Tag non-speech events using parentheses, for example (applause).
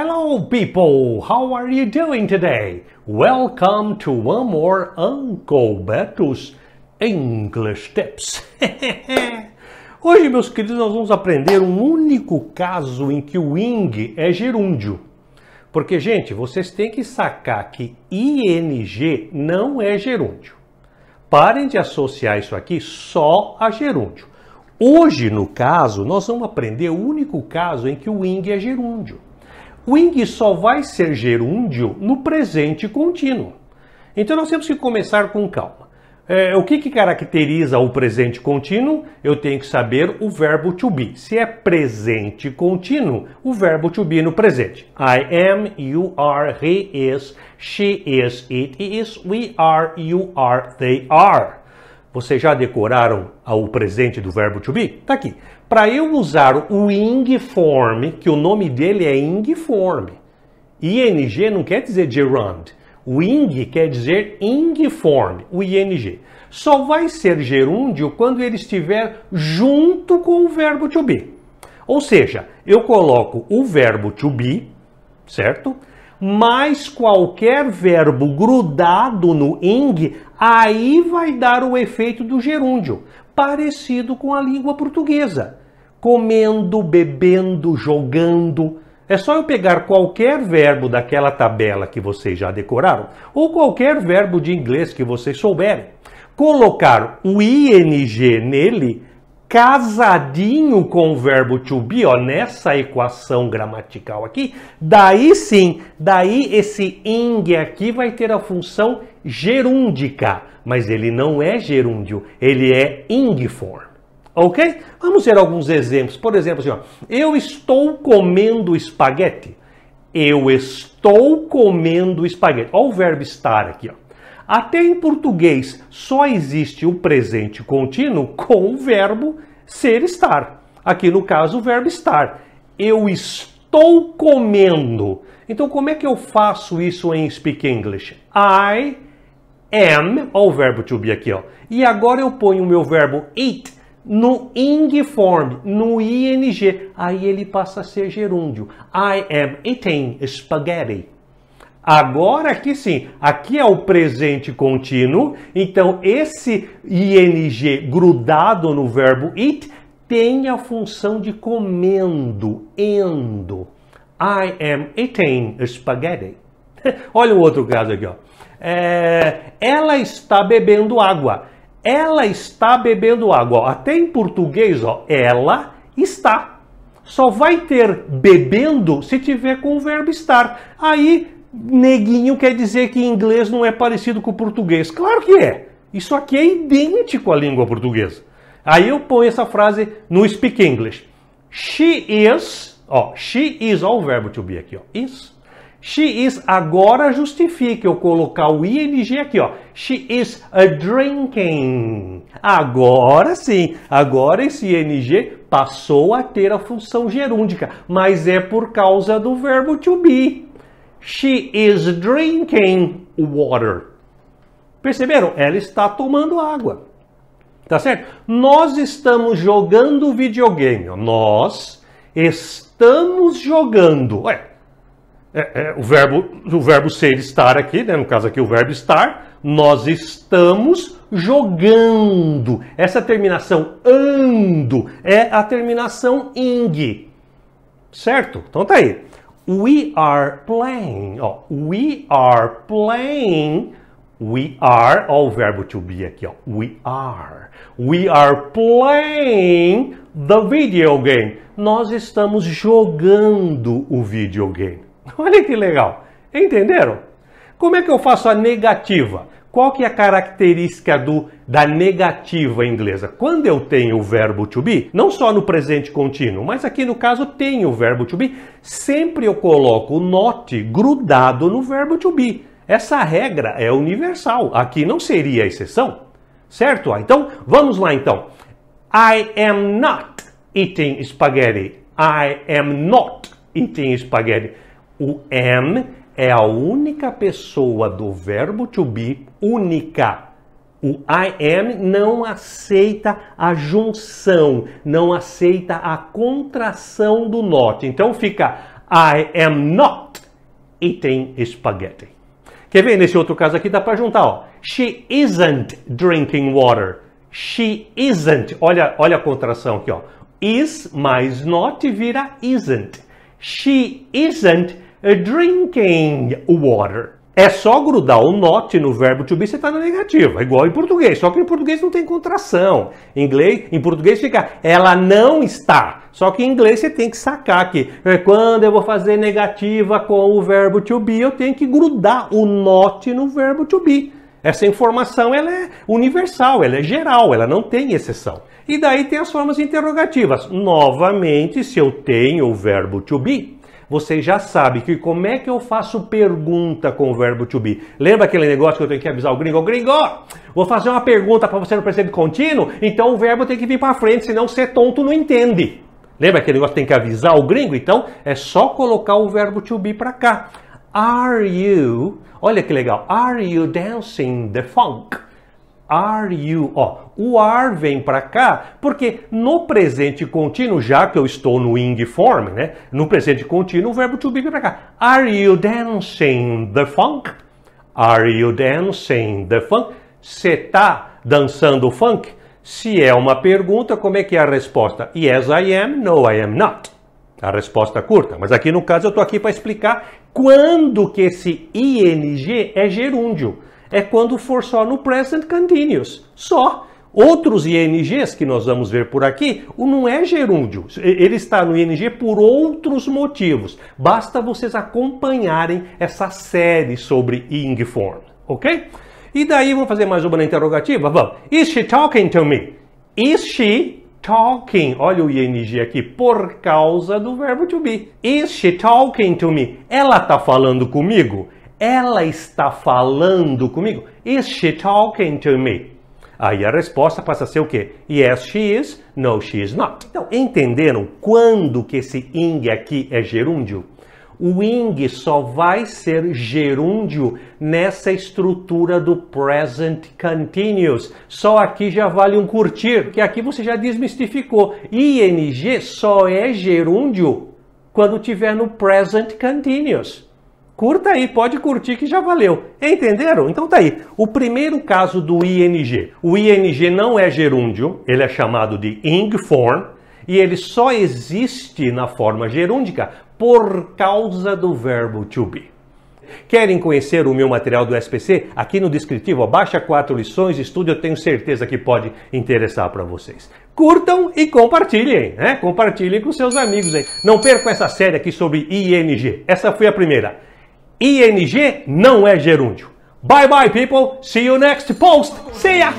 Hello, people! How are you doing today? Welcome to one more Uncle Beto's English Tips. (laughs) Hoje, meus queridos, nós vamos aprender um único caso em que o ing é gerúndio. Porque, gente, vocês têm que sacar que ing não é gerúndio. Parem de associar isso aqui só a gerúndio. Hoje, no caso, nós vamos aprender o único caso em que o ing é gerúndio o ing só vai ser gerúndio no presente contínuo. Então nós temos que começar com calma. É, o que, que caracteriza o presente contínuo? Eu tenho que saber o verbo to be. Se é presente contínuo, o verbo to be no presente. I am, you are, he is, she is, it is, we are, you are, they are. Vocês já decoraram o presente do verbo to be? Tá aqui. Para eu usar o INGFORM, que o nome dele é INGFORM, ING não quer dizer gerund, o ING quer dizer INGFORM, o ING. Só vai ser gerúndio quando ele estiver junto com o verbo to be. Ou seja, eu coloco o verbo to be, certo? mais qualquer verbo grudado no ing, aí vai dar o efeito do gerúndio parecido com a língua portuguesa. Comendo, bebendo, jogando. É só eu pegar qualquer verbo daquela tabela que vocês já decoraram, ou qualquer verbo de inglês que vocês souberem, colocar o ing nele casadinho com o verbo to be, ó, nessa equação gramatical aqui, daí sim, daí esse ing aqui vai ter a função gerúndica, mas ele não é gerúndio, ele é ingiform. Ok? Vamos ver alguns exemplos. Por exemplo, assim, ó, eu estou comendo espaguete. Eu estou comendo espaguete. Olha o verbo estar aqui, ó. Até em português só existe o presente contínuo com o verbo ser estar. Aqui no caso o verbo estar. Eu estou comendo. Então como é que eu faço isso em Speak English? I am, olha o verbo to be aqui, ó. E agora eu ponho o meu verbo eat no ing form, no ing, aí ele passa a ser gerúndio. I am eating spaghetti. Agora aqui sim, aqui é o presente contínuo, então esse ing grudado no verbo it tem a função de comendo, endo. I am eating spaghetti. (laughs) Olha o outro caso aqui, ó. É, ela está bebendo água. Ela está bebendo água. até em português, ó, ela está. Só vai ter bebendo se tiver com o verbo estar. Aí neguinho quer dizer que inglês não é parecido com o português. Claro que é. Isso aqui é idêntico à língua portuguesa. Aí eu ponho essa frase no speak English. She is, ó, she is, ó o verbo to be aqui, ó, is. She is, agora justifica eu colocar o ing aqui, ó. She is a drinking. Agora sim, agora esse ing passou a ter a função gerúndica, mas é por causa do verbo to be. She is drinking water. Perceberam? Ela está tomando água. Tá certo? Nós estamos jogando videogame. Nós estamos jogando. Ué, é, é, o, verbo, o verbo ser estar aqui, né? no caso aqui o verbo estar, nós estamos jogando. Essa terminação ando é a terminação ing. Certo? Então tá aí. We are playing. Ó, we are playing. We are. Ó, o verbo to be aqui. Ó, we are. We are playing the video game. Nós estamos jogando o videogame. (laughs) Olha que legal. Entenderam? Como é que eu faço a negativa? Qual que é a característica do da negativa inglesa? Quando eu tenho o verbo to be, não só no presente contínuo, mas aqui no caso tenho o verbo to be, sempre eu coloco o not grudado no verbo to be. Essa regra é universal, aqui não seria exceção, certo? Ah, então, vamos lá então. I am not eating spaghetti. I am not eating spaghetti. O am é a única pessoa do verbo to be, única. O I am não aceita a junção, não aceita a contração do not. Então fica I am not eating spaghetti. Quer ver? Nesse outro caso aqui dá para juntar, ó. She isn't drinking water. She isn't. Olha, olha a contração aqui, ó. Is mais not vira isn't. She isn't é, drinking water. É só grudar o not no verbo to be, você está na negativa, igual em português. Só que em português não tem contração. Em inglês, em português fica ela não está. Só que em inglês você tem que sacar que é, quando eu vou fazer negativa com o verbo to be, eu tenho que grudar o not no verbo to be. Essa informação ela é universal, ela é geral, ela não tem exceção. E daí tem as formas interrogativas. Novamente, se eu tenho o verbo to be, você já sabe que como é que eu faço pergunta com o verbo to be? Lembra aquele negócio que eu tenho que avisar o gringo? gringo, vou fazer uma pergunta para você no presente contínuo, então o verbo tem que vir para frente, senão ser tonto não entende. Lembra aquele negócio que tem que avisar o gringo? Então é só colocar o verbo to be para cá. Are you? Olha que legal. Are you dancing the funk? Are you? Ó, o are vem para cá porque no presente contínuo, já que eu estou no ing form, né? No presente contínuo, o verbo to be vem para cá. Are you dancing the funk? Are you dancing the funk? Você tá dançando funk? Se é uma pergunta, como é que é a resposta? Yes, I am. No, I am not. A resposta curta. Mas aqui no caso eu estou aqui para explicar quando que esse ing é gerúndio é quando for só no present continuous, só. Outros INGs que nós vamos ver por aqui, o não é gerúndio, ele está no ING por outros motivos. Basta vocês acompanharem essa série sobre ing form, ok? E daí vamos fazer mais uma interrogativa? Vamos. Is she talking to me? Is she talking? Olha o ing aqui, por causa do verbo to be. Is she talking to me? Ela está falando comigo? Ela está falando comigo? Is she talking to me? Aí a resposta passa a ser o quê? Yes, she is. No, she is not. Então, entenderam quando que esse ing aqui é gerúndio? O ing só vai ser gerúndio nessa estrutura do present continuous. Só aqui já vale um curtir, que aqui você já desmistificou. ING só é gerúndio quando tiver no present continuous. Curta aí, pode curtir que já valeu. Entenderam? Então tá aí. O primeiro caso do ING. O ING não é gerúndio, ele é chamado de ing form e ele só existe na forma gerúndica por causa do verbo to be. Querem conhecer o meu material do SPC? Aqui no descritivo, ó, baixa quatro lições, estude, eu tenho certeza que pode interessar para vocês. Curtam e compartilhem, né? Compartilhem com seus amigos aí. Não percam essa série aqui sobre ING. Essa foi a primeira. ING não é gerúndio. Bye bye people, see you next post. See ya!